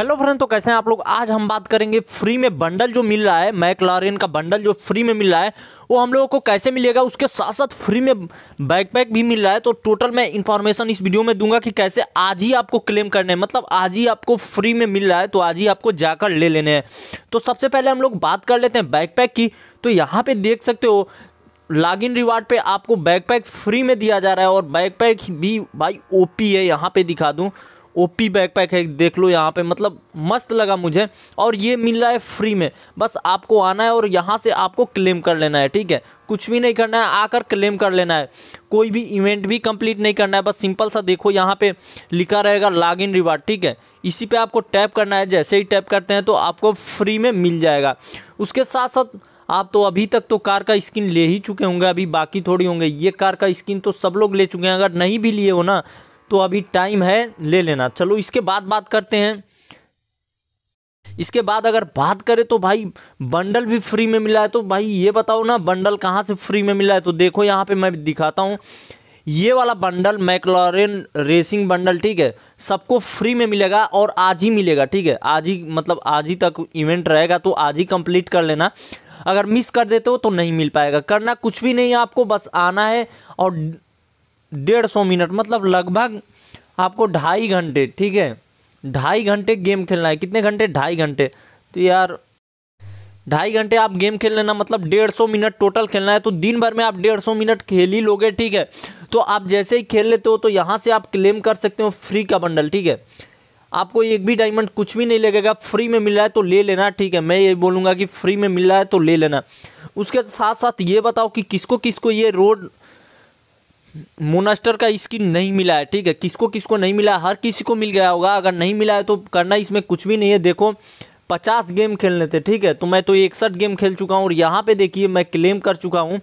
hello friend तो कैसे हैं आप लोग आज हम बात करेंगे फ्री में बंडल जो मिल रहा है लॉरियन का बंडल जो फ्री में मिल रहा है वो हम लोगों को कैसे मिलेगा उसके साथ साथ फ्री में बैकपैक भी मिल रहा है तो टोटल मैं इन्फॉर्मेशन इस वीडियो में दूंगा कि कैसे आज ही आपको क्लेम करने हैं मतलब आज ही आपको फ्री में मिल रहा है तो आज ही आपको जाकर ले लेने हैं तो सबसे पहले हम लोग बात कर लेते हैं बैकपैक की तो यहाँ पर देख सकते हो लॉगिन रिवार्ड पर आपको बैकपैक फ्री में दिया जा रहा है और बैकपैक भी भाई ओ है यहाँ पर दिखा दूँ ओपी बैकपैक है देख लो यहाँ पे मतलब मस्त लगा मुझे और ये मिल रहा है फ्री में बस आपको आना है और यहाँ से आपको क्लेम कर लेना है ठीक है कुछ भी नहीं करना है आकर क्लेम कर लेना है कोई भी इवेंट भी कंप्लीट नहीं करना है बस सिंपल सा देखो यहाँ पे लिखा रहेगा लॉग इन रिवार्ड ठीक है इसी पे आपको टैप करना है जैसे ही टैप करते हैं तो आपको फ्री में मिल जाएगा उसके साथ साथ आप तो अभी तक तो कार का स्किन ले ही चुके होंगे अभी बाकी थोड़ी होंगे ये कार का स्किन तो सब लोग ले चुके हैं अगर नहीं भी लिए हो ना तो अभी टाइम है ले लेना चलो इसके बाद बात करते हैं इसके बाद अगर बात करें तो भाई बंडल भी फ्री में मिला है तो भाई ये बताओ ना बंडल कहाँ से फ्री में मिला है तो देखो यहाँ पे मैं दिखाता हूँ ये वाला बंडल मैकलोरिन रेसिंग बंडल ठीक है सबको फ्री में मिलेगा और आज ही मिलेगा ठीक है आज ही मतलब आज ही तक इवेंट रहेगा तो आज ही कंप्लीट कर लेना अगर मिस कर देते हो तो नहीं मिल पाएगा करना कुछ भी नहीं आपको बस आना है और डेढ़ सौ मिनट मतलब लगभग आपको ढाई घंटे ठीक है ढाई घंटे गेम खेलना है कितने घंटे ढाई घंटे तो यार ढाई घंटे आप गेम खेल लेना मतलब डेढ़ सौ मिनट टोटल खेलना है तो दिन भर में आप डेढ़ सौ मिनट खेल ही लोगे ठीक है तो आप जैसे ही खेल लेते हो तो यहाँ से आप क्लेम कर सकते हो फ्री का बंडल ठीक है आपको एक भी डायमंड कुछ भी नहीं लगेगा फ्री में मिल रहा है तो ले लेना ठीक है मैं ये बोलूँगा कि फ्री में मिल रहा है तो ले लेना उसके साथ साथ ये बताओ कि किसको किसको ये रोड मोनास्टर का स्किन नहीं मिला है ठीक है किसको किसको नहीं मिला हर किसी को मिल गया होगा अगर नहीं मिला है तो करना इसमें कुछ भी नहीं है देखो पचास गेम खेलने थे ठीक है तो मैं तो इकसठ गेम खेल चुका हूँ और यहाँ पे देखिए मैं क्लेम कर चुका हूँ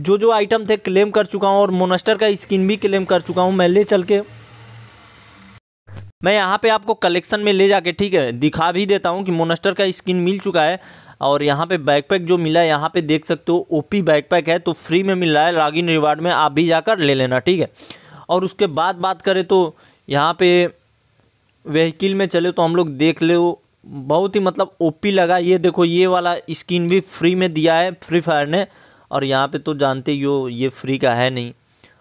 जो जो आइटम थे क्लेम कर चुका हूँ और मोनास्टर का स्किन भी क्लेम कर चुका हूँ मैं ले चल के मैं यहाँ पे आपको कलेक्शन में ले जाके ठीक है दिखा भी देता हूँ कि मोनास्टर का स्किन मिल चुका है और यहाँ पे बैकपैक जो मिला है यहाँ पे देख सकते हो ओपी बैकपैक है तो फ्री में मिल रहा है लॉगिन रिवार्ड में आप भी जाकर ले लेना ठीक है और उसके बाद बात करें तो यहाँ पे वहीकिल में चले तो हम लोग देख ले बहुत ही मतलब ओपी लगा ये देखो ये वाला स्किन भी फ्री में दिया है फ्री फायर ने और यहाँ पर तो जानते ही हो ये फ्री का है नहीं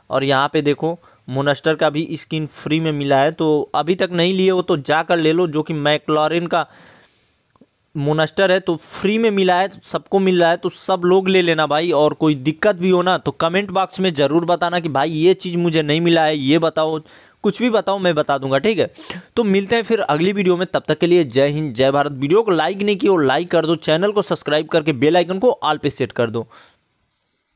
और यहाँ पर देखो मोनस्टर का भी स्किन फ्री में मिला है तो अभी तक नहीं लिए हो तो जाकर ले लो जो कि मैकलोरिन का मोनस्टर है तो फ्री में मिला है सबको मिल रहा है तो सब लोग ले लेना भाई और कोई दिक्कत भी हो ना तो कमेंट बॉक्स में ज़रूर बताना कि भाई ये चीज़ मुझे नहीं मिला है ये बताओ कुछ भी बताओ मैं बता दूंगा ठीक है तो मिलते हैं फिर अगली वीडियो में तब तक के लिए जय हिंद जय भारत वीडियो को लाइक नहीं किया लाइक कर दो चैनल को सब्सक्राइब करके बेलाइकन को ऑल पे सेट कर दो